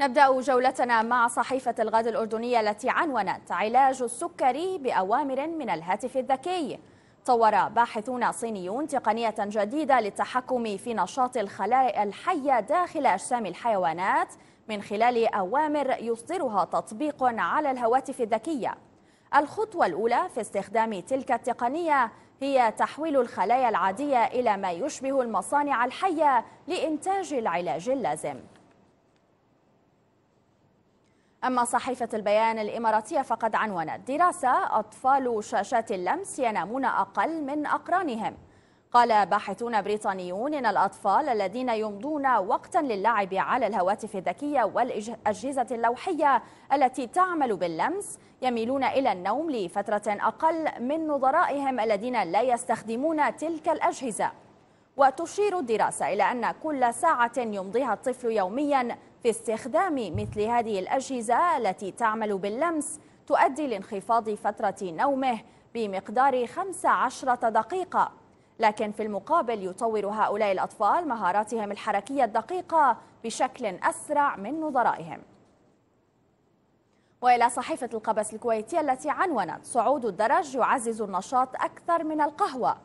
نبدأ جولتنا مع صحيفة الغد الأردنية التي عنونت علاج السكري بأوامر من الهاتف الذكي طور باحثون صينيون تقنية جديدة للتحكم في نشاط الخلايا الحية داخل أجسام الحيوانات من خلال أوامر يصدرها تطبيق على الهواتف الذكية الخطوة الأولى في استخدام تلك التقنية هي تحويل الخلايا العادية إلى ما يشبه المصانع الحية لإنتاج العلاج اللازم أما صحيفة البيان الإماراتية فقد عنونت دراسة أطفال شاشات اللمس ينامون أقل من أقرانهم قال باحثون بريطانيون إن الأطفال الذين يمضون وقتا للعب على الهواتف الذكية والأجهزة اللوحية التي تعمل باللمس يميلون إلى النوم لفترة أقل من نظرائهم الذين لا يستخدمون تلك الأجهزة وتشير الدراسة إلى أن كل ساعة يمضيها الطفل يوميا في استخدام مثل هذه الأجهزة التي تعمل باللمس تؤدي لانخفاض فترة نومه بمقدار 15 دقيقة لكن في المقابل يطور هؤلاء الأطفال مهاراتهم الحركية الدقيقة بشكل أسرع من نظرائهم وإلى صحيفة القبس الكويتية التي عنونت صعود الدرج يعزز النشاط أكثر من القهوة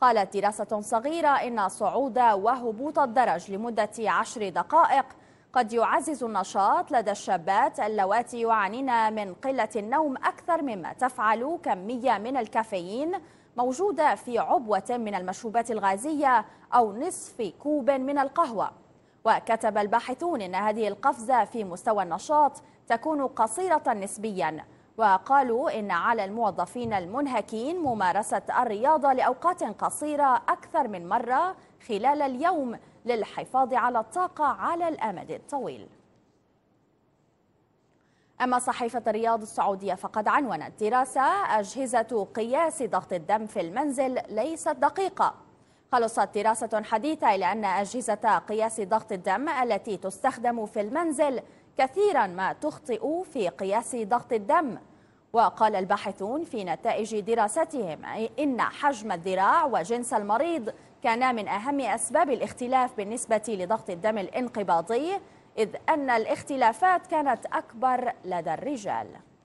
قالت دراسة صغيرة إن صعود وهبوط الدرج لمدة عشر دقائق قد يعزز النشاط لدى الشابات اللواتي يعانين من قلة النوم أكثر مما تفعل كمية من الكافيين موجودة في عبوة من المشروبات الغازية أو نصف كوب من القهوة وكتب الباحثون أن هذه القفزة في مستوى النشاط تكون قصيرة نسبياً وقالوا إن على الموظفين المنهكين ممارسة الرياضة لأوقات قصيرة أكثر من مرة خلال اليوم للحفاظ على الطاقة على الأمد الطويل أما صحيفة الرياض السعودية فقد عنونت دراسة أجهزة قياس ضغط الدم في المنزل ليست دقيقة خلصت دراسة حديثة إلى أن أجهزة قياس ضغط الدم التي تستخدم في المنزل كثيرا ما تخطئ في قياس ضغط الدم وقال الباحثون في نتائج دراستهم إن حجم الذراع وجنس المريض كانا من أهم أسباب الاختلاف بالنسبة لضغط الدم الانقباضي إذ أن الاختلافات كانت أكبر لدى الرجال